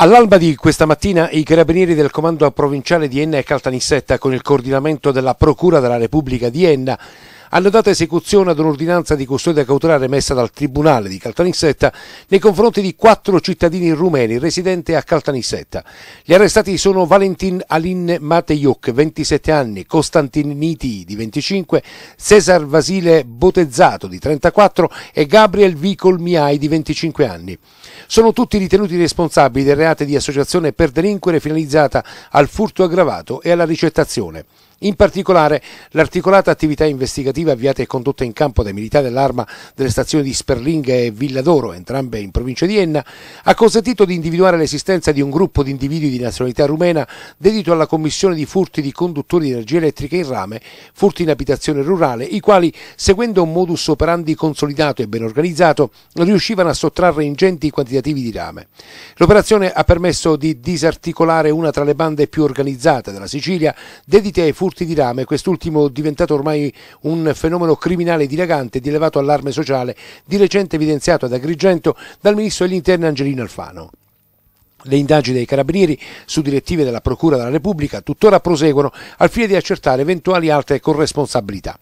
All'alba di questa mattina i carabinieri del comando provinciale di Enna e Caltanissetta con il coordinamento della Procura della Repubblica di Enna hanno dato esecuzione ad un'ordinanza di custodia cautelare emessa dal Tribunale di Caltanissetta nei confronti di quattro cittadini rumeni residenti a Caltanissetta. Gli arrestati sono Valentin Alin Mateiuc, 27 anni, Costantin Niti, di 25, Cesar Vasile Botezzato, di 34 e Gabriel Vicol Miai, di 25 anni. Sono tutti ritenuti responsabili del reato di associazione per delinquere finalizzata al furto aggravato e alla ricettazione. In particolare, l'articolata attività investigativa avviata e condotta in campo dai militari dell'arma delle stazioni di Sperlinga e Villadoro, entrambe in provincia di Enna, ha consentito di individuare l'esistenza di un gruppo di individui di nazionalità rumena dedito alla commissione di furti di conduttori di energia elettrica in rame, furti in abitazione rurale, i quali, seguendo un modus operandi consolidato e ben organizzato, riuscivano a sottrarre ingenti quantitativi di rame. L'operazione ha permesso di disarticolare una tra le bande più organizzate della Sicilia dedite ai furti furti di rame, quest'ultimo diventato ormai un fenomeno criminale dilagante di elevato allarme sociale, di recente evidenziato ad Agrigento dal ministro degli interni Angelino Alfano. Le indagini dei carabinieri su direttive della Procura della Repubblica tuttora proseguono al fine di accertare eventuali altre corresponsabilità.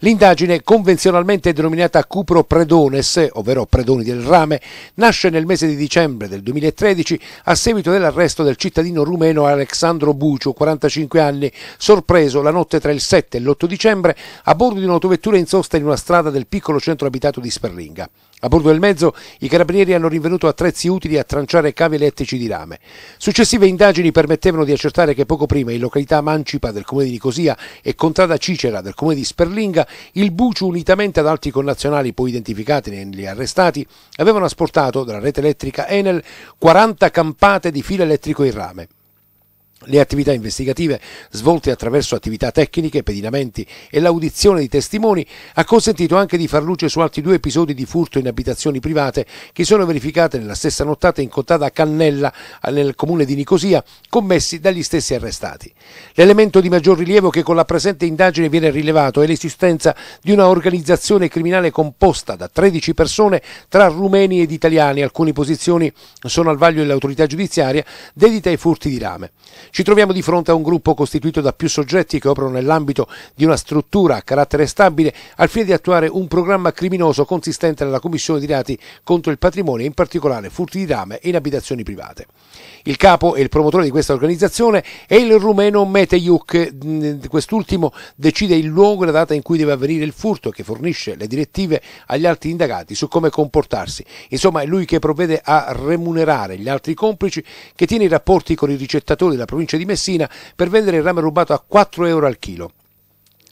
L'indagine, convenzionalmente denominata Cupro Predones, ovvero Predoni del Rame, nasce nel mese di dicembre del 2013 a seguito dell'arresto del cittadino rumeno Alexandro Bucio, 45 anni, sorpreso la notte tra il 7 e l'8 dicembre a bordo di un'autovettura in sosta in una strada del piccolo centro abitato di Sperlinga. A bordo del mezzo i carabinieri hanno rinvenuto attrezzi utili a tranciare cavi elettrici di rame. Successive indagini permettevano di accertare che poco prima in località Mancipa del comune di Nicosia e Contrada Cicera del comune di Sperlinga il Bucio unitamente ad altri connazionali poi identificati negli arrestati avevano asportato dalla rete elettrica Enel 40 campate di filo elettrico in rame. Le attività investigative, svolte attraverso attività tecniche, pedinamenti e l'audizione di testimoni, ha consentito anche di far luce su altri due episodi di furto in abitazioni private che sono verificate nella stessa nottata in a Cannella, nel comune di Nicosia, commessi dagli stessi arrestati. L'elemento di maggior rilievo che con la presente indagine viene rilevato è l'esistenza di una organizzazione criminale composta da 13 persone tra rumeni ed italiani, alcune posizioni sono al vaglio dell'autorità giudiziaria, dedita ai furti di rame. Ci troviamo di fronte a un gruppo costituito da più soggetti che operano nell'ambito di una struttura a carattere stabile al fine di attuare un programma criminoso consistente nella commissione di reati contro il patrimonio, e in particolare furti di rame in abitazioni private. Il capo e il promotore di questa organizzazione è il rumeno Meteiuc. Mm, quest'ultimo decide il luogo e la data in cui deve avvenire il furto, che fornisce le direttive agli altri indagati su come comportarsi. Insomma, è lui che provvede a remunerare gli altri complici, che tiene i rapporti con i ricettatori della provincia provincia di Messina per vendere il rame rubato a 4 euro al chilo.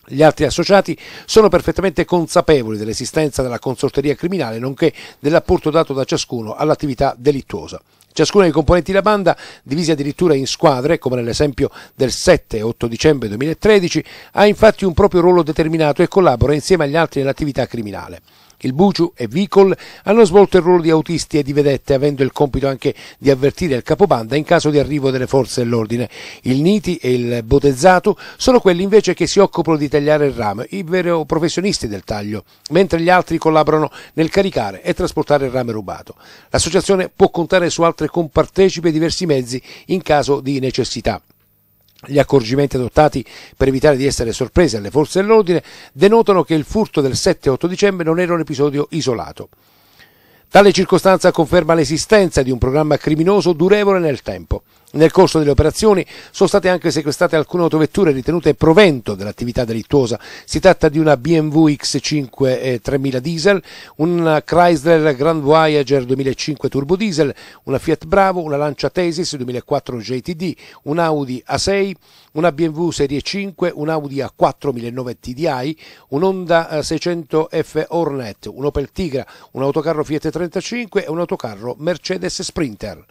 Gli altri associati sono perfettamente consapevoli dell'esistenza della consorteria criminale, nonché dell'apporto dato da ciascuno all'attività delittuosa. Ciascuno dei componenti della banda, divisi addirittura in squadre, come nell'esempio del 7 8 dicembre 2013, ha infatti un proprio ruolo determinato e collabora insieme agli altri nell'attività criminale. Il Buciu e Vicol hanno svolto il ruolo di autisti e di vedette, avendo il compito anche di avvertire il capobanda in caso di arrivo delle forze dell'ordine. Il Niti e il Botezzato sono quelli invece che si occupano di tagliare il rame, i veri professionisti del taglio, mentre gli altri collaborano nel caricare e trasportare il rame rubato. L'associazione può contare su altre compartecipe e diversi mezzi in caso di necessità. Gli accorgimenti adottati per evitare di essere sorpresi alle forze dell'ordine denotano che il furto del 7-8 dicembre non era un episodio isolato. Tale circostanza conferma l'esistenza di un programma criminoso durevole nel tempo, nel corso delle operazioni sono state anche sequestrate alcune autovetture ritenute provento dell'attività delittuosa. Si tratta di una BMW X5 3000 diesel, un Chrysler Grand Voyager 2005 turbo diesel, una Fiat Bravo, una Lancia Tesis 2004 JTD, un Audi A6, una BMW Serie 5, un Audi A4 1009 TDI, un Honda 600 F Hornet, un Opel Tigra, un autocarro Fiat 35 e un autocarro Mercedes Sprinter.